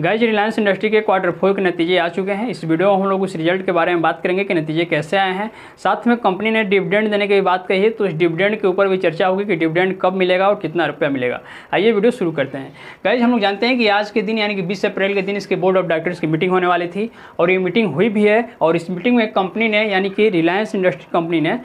guys Reliance industry के quarter four के नतीजे आ चुके हैं इस वीडियो में हम लोग उस रिजल्ट के बारे में बात करेंगे कि नतीजे कैसे आए हैं साथ में कंपनी ने डिविडेंड देने की बात कही है तो उस डिविडेंड के ऊपर भी चर्चा होगी कि डिविडेंड कब मिलेगा और कितना रुपया मिलेगा आइए वीडियो शुरू करते हैं गैज हम लोग जानते हैं कि आज के दिन यानी कि बीस अप्रैल के दिन इसके बोर्ड ऑफ डायरेक्टर्स की मीटिंग होने वाली थी और ये मीटिंग हुई भी है और इस मीटिंग में कंपनी ने यानी कि रिलायंस इंडस्ट्री कंपनी ने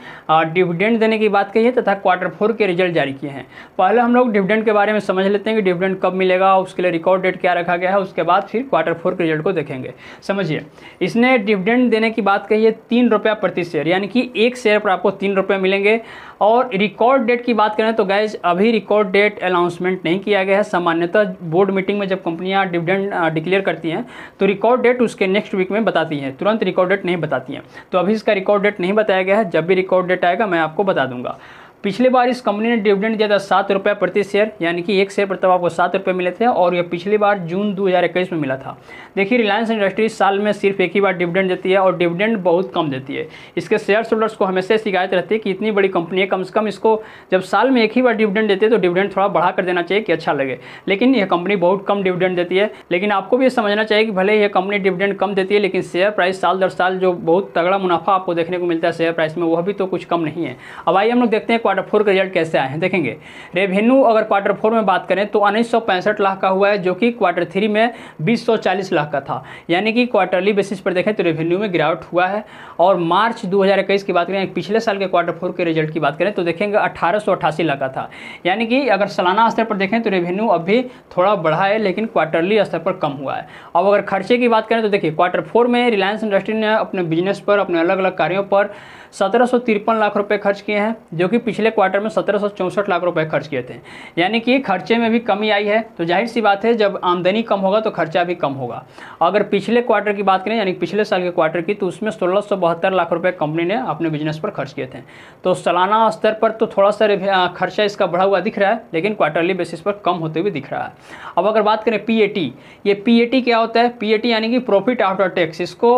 डिविडेंड देने की बात कही है तथा क्वार्टर फोर के रिजल्ट जारी किए हैं पहले हम लोग डिविडेंड के बारे में समझ लेते हैं कि डिविडेंड कब मिलेगा उसके लिए रिकॉर्ड डेट क्या रखा गया है उसके बाद फिर क्वार्टर फोर के रिजल्ट को देखेंगे समझिए इसने डिविडेंड देने की बात कही है तीन रुपया प्रति शेयर यानी कि एक शेयर पर आपको तीन रुपये मिलेंगे और रिकॉर्ड डेट की बात करें तो गैज अभी रिकॉर्ड डेट अनाउंसमेंट नहीं किया गया है सामान्यतः बोर्ड मीटिंग में जब कंपनियां डिविडेंड डिक्लेयर करती हैं तो रिकॉर्ड डेट उसके नेक्स्ट वीक में बताती हैं तुरंत रिकॉर्ड डेट नहीं बताती हैं तो अभी इसका रिकॉर्ड डेट नहीं बताया गया है जब भी रिकॉर्ड डेट आएगा मैं आपको बता दूंगा पिछले बार इस कंपनी ने डिविडेंड दिया था सात रुपये प्रति शेयर यानी कि एक शेयर पर तब आपको सात रुपये मिले थे और यह पिछली बार जून 2021 में मिला था देखिए रिलायंस इंडस्ट्रीज साल में सिर्फ एक ही बार डिविडेंड देती है और डिविडेंड बहुत कम देती है इसके शेयर होल्डर्स को हमेशा शिकायत रहती है कि इतनी बड़ी कंपनी है कम से कम इसको जब साल में एक ही बार डिविडेंड देते हैं तो डिविडेंड थोड़ा बढ़ा कर देना चाहिए कि अच्छा लगे लेकिन यह कंपनी बहुत कम डिविडेंड देती है लेकिन आपको भी समझना चाहिए कि भले यह कंपनी डिविडेंड कम देती है लेकिन शेयर प्राइस साल दर साल जो बहुत तगड़ा मुनाफा आपको देखने को मिलता है शेयर प्राइस में वह भी तो कुछ कम नहीं है अब आइए हम लोग देखते हैं क्वार्टर फोर के रिजल्ट कैसे आए हैं देखेंगे रेवेन्यू अगर क्वार्टर फोर में बात करें तो उन्नीस लाख का हुआ है जो कि क्वार्टर थ्री में बीस लाख का था यानी कि क्वार्टरली बेसिस पर देखें तो रेवेन्यू में गिरावट हुआ है और मार्च दो की बात करें पिछले साल के क्वार्टर फोर के रिजल्ट की बात करें तो देखेंगे अठारह लाख का था यानी कि अगर सालाना स्तर पर देखें तो रेवेन्यू अब थोड़ा बढ़ा है लेकिन क्वार्टरली स्तर पर कम हुआ है अब अगर खर्चे की बात करें तो देखिए क्वार्टर फोर में रिलायंस इंडस्ट्री ने अपने बिजनेस पर अपने अलग अलग कार्यों पर सत्रह लाख रुपए खर्च किए हैं जो कि पिछले पिछले क्वार्टर में सत्रह लाख रुपए खर्च किए थे यानी कि खर्चे में भी कमी आई है तो जाहिर सी बात है जब आमदनी कम होगा तो खर्चा भी कम होगा अगर पिछले क्वार्टर की बात करें यानी पिछले साल के क्वार्टर की तो उसमें सोलह लाख रुपये कंपनी ने अपने बिजनेस पर खर्च किए थे तो सालाना स्तर पर तो थोड़ा सा खर्चा इसका बढ़ा हुआ दिख रहा है लेकिन क्वार्टरली बेसिस पर कम होते हुए दिख रहा है अब अगर बात करें पीएटी ये पीएटी क्या होता है पीएटी यानी कि प्रॉफिट आफ्टर टैक्स इसको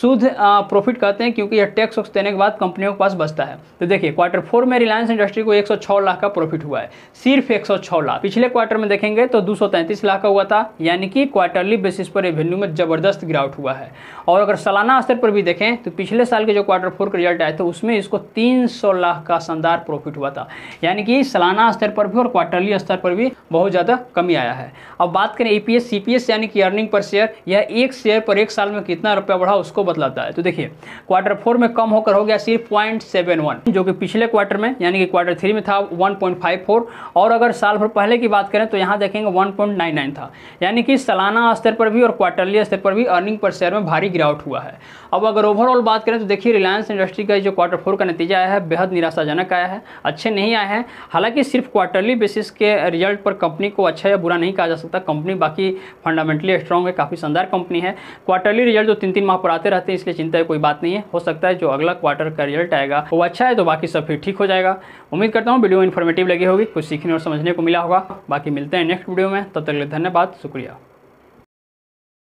शुद्ध प्रॉफिट कहते हैं क्योंकि यह टैक्स देने के बाद कंपनियों के पास बचता है तो देखिए क्वार्टर फोर में रिलायंस रिलायंस इंडस्ट्री को 106 लाख का प्रॉफिट हुआ है सिर्फ 106 लाख पिछले क्वार्टर में देखेंगे तो 233 लाख का हुआ था यानी कि क्वार्टरली बेसिस पर रेवेन्यू में जबरदस्त गिरावट हुआ है और अगर सालाना स्तर पर भी देखें तो पिछले साल के जो क्वार्टर फोर का रिजल्ट आया था उसमें इसको तीन लाख का शानदार प्रॉफिट हुआ था यानी कि सालाना स्तर पर भी और क्वार्टरली स्तर पर भी बहुत ज़्यादा कमी आया है अब बात करें ईपीएस e सीपीएस यानी कि अर्निंग पर शेयर यह एक शेयर पर एक साल में कितना रुपया बढ़ा उसको बतलाता है तो देखिए क्वार्टर फोर में कम होकर हो गया सिर्फ पॉइंट जो कि पिछले क्वार्टर में यानी यानी कि क्वार्टर थ्री में था 1.54 और अगर साल भर पहले की बात करें तो यहाँ देखेंगे 1.99 था यानी कि सालाना स्तर पर भी और क्वार्टरली स्तर पर भी अर्निंग पर शेयर में भारी गिरावट हुआ है अब अगर ओवरऑल बात करें तो देखिए रिलायंस इंडस्ट्री का जो क्वार्टर फोर का नतीजा आया है बेहद निराशाजनक आया है अच्छे नहीं आए हैं हालांकि सिर्फ क्वार्टरली बेसिस के रिजल्ट पर कंपनी को अच्छा या बुरा नहीं कहा जा सकता कंपनी बाकी फंडामेंटली स्ट्रॉन्ग है काफ़ी शानदार कंपनी है क्वार्टरली रिजल्ट जो तीन तीन माह पर आते रहते हैं इसलिए चिंता की कोई बात नहीं है हो सकता है जो अगला क्वार्टर का रिजल्ट आएगा वो अच्छा है तो बाकी सब फिर ठीक हो जाएगा उम्मीद करता हूँ वीडियो इन्फॉर्मेटिव लगी होगी कुछ सीखने और समझने को मिला होगा बाकी मिलते हैं नेक्स्ट वीडियो में तब तक धन्यवाद शुक्रिया